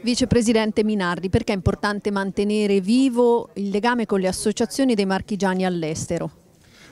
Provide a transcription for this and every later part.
Vicepresidente Minardi, perché è importante mantenere vivo il legame con le associazioni dei marchigiani all'estero?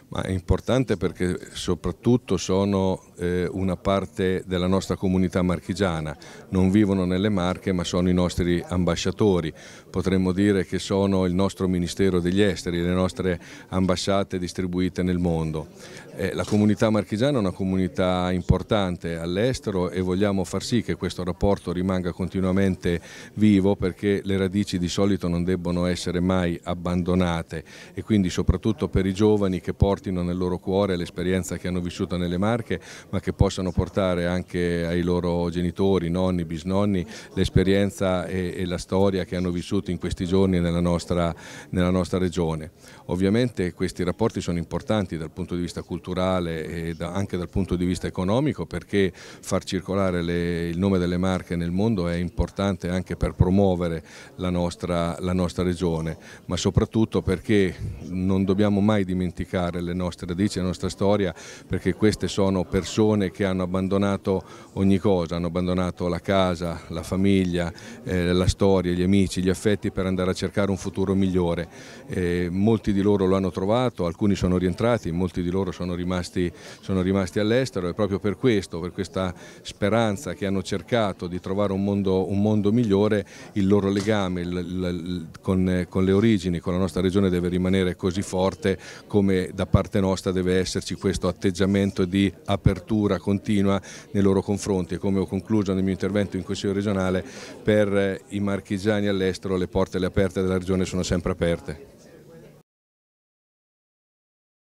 Ma è importante perché soprattutto sono eh, una parte della nostra comunità marchigiana, non vivono nelle Marche ma sono i nostri ambasciatori, potremmo dire che sono il nostro Ministero degli Esteri, le nostre ambasciate distribuite nel mondo. Eh, la comunità marchigiana è una comunità importante all'estero e vogliamo far sì che questo rapporto rimanga continuamente vivo perché le radici di solito non debbono essere mai abbandonate e quindi soprattutto per i giovani che portano portino nel loro cuore l'esperienza che hanno vissuto nelle Marche, ma che possano portare anche ai loro genitori, nonni, bisnonni, l'esperienza e, e, la storia che hanno vissuto in questi giorni nella nostra, nella nostra regione. Ovviamente questi rapporti sono importanti dal punto di vista culturale e da, anche dal punto di vista economico perché far circolare le, il nome delle Marche nel mondo è importante anche per promuovere la nostra, la nostra regione, ma soprattutto perché non dobbiamo mai dimenticare le nostre radici, la nostra storia, perché queste sono persone che hanno abbandonato ogni cosa, hanno abbandonato la casa, la famiglia, eh, la storia, gli amici, gli affetti per andare a cercare un futuro migliore. Eh, molti di loro lo hanno trovato, alcuni sono rientrati, molti di loro sono rimasti, sono rimasti all'estero e proprio per questo, per questa speranza che hanno cercato di trovare un mondo, un mondo migliore, il loro legame il, il, con, eh, con le origini, con la nostra regione deve rimanere così forte come da parte parte nostra deve esserci questo atteggiamento di apertura continua nei loro confronti e come ho concluso nel mio intervento in Consiglio regionale per eh, i marchigiani all'estero le porte le aperte della regione sono sempre aperte.